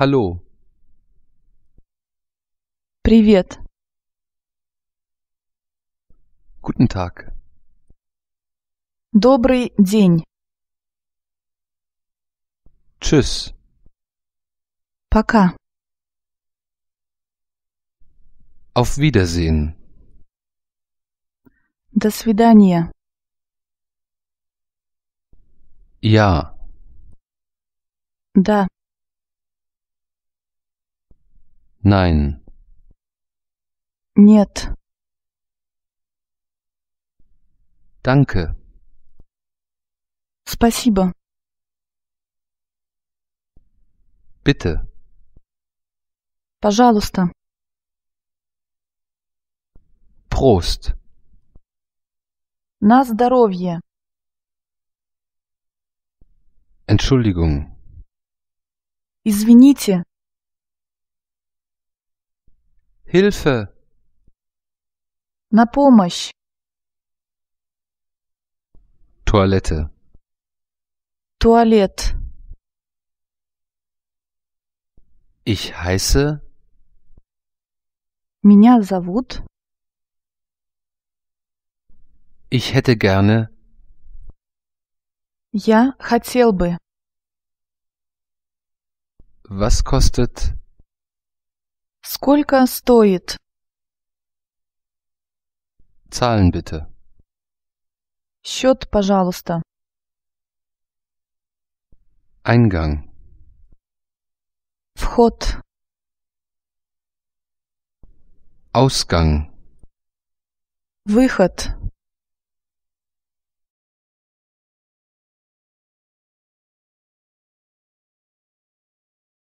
Hallo. Привет. Guten Tag. Добрый день. Tschüss. Пока. Auf Wiedersehen. До свидания. Ja. Да. Nein. Нет. Danke. Спасибо. Bitte. Пожалуйста. Прост. На здоровье. Entschuldigung. Извините. Hilfe! На помощь! Toilette. Toilette. Ich heiße. Меня зовут. Ich hätte gerne. Я хотел бы. Was kostet Сколько стоит? Zahlen bitte. Счет, пожалуйста. Eingang. Вход. Ausgang. Выход.